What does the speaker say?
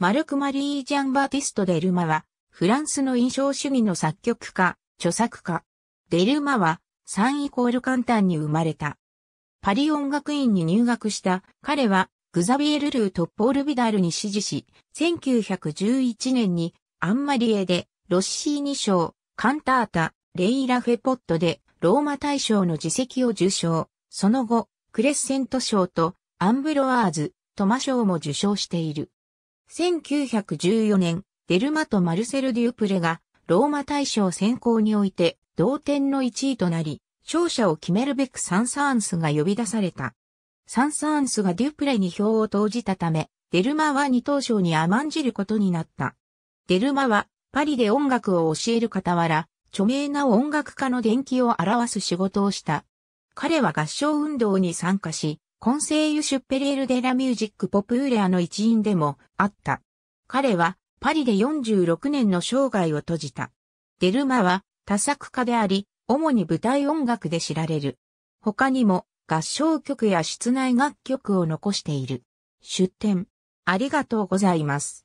マルク・マリー・ジャン・バーティスト・デルマは、フランスの印象主義の作曲家、著作家。デルマは、3イコール簡単に生まれた。パリ音楽院に入学した彼は、グザビエル・ルート・ポール・ビダルに支持し、1911年に、アンマリエで、ロッシーニ賞、カンタータ、レイラ・フェポットで、ローマ大賞の自席を受賞。その後、クレッセント賞と、アンブロワーズ、トマ賞も受賞している。1914年、デルマとマルセル・デュープレがローマ大賞選考において同点の1位となり、勝者を決めるべくサンサーンスが呼び出された。サンサーンスがデュプレに票を投じたため、デルマは二等賞に甘んじることになった。デルマはパリで音楽を教える傍ら、著名な音楽家の伝記を表す仕事をした。彼は合唱運動に参加し、コンセイユ・シュッペリエル・デ・ラ・ミュージック・ポプーレアの一員でもあった。彼はパリで46年の生涯を閉じた。デルマは多作家であり、主に舞台音楽で知られる。他にも合唱曲や室内楽曲を残している。出展。ありがとうございます。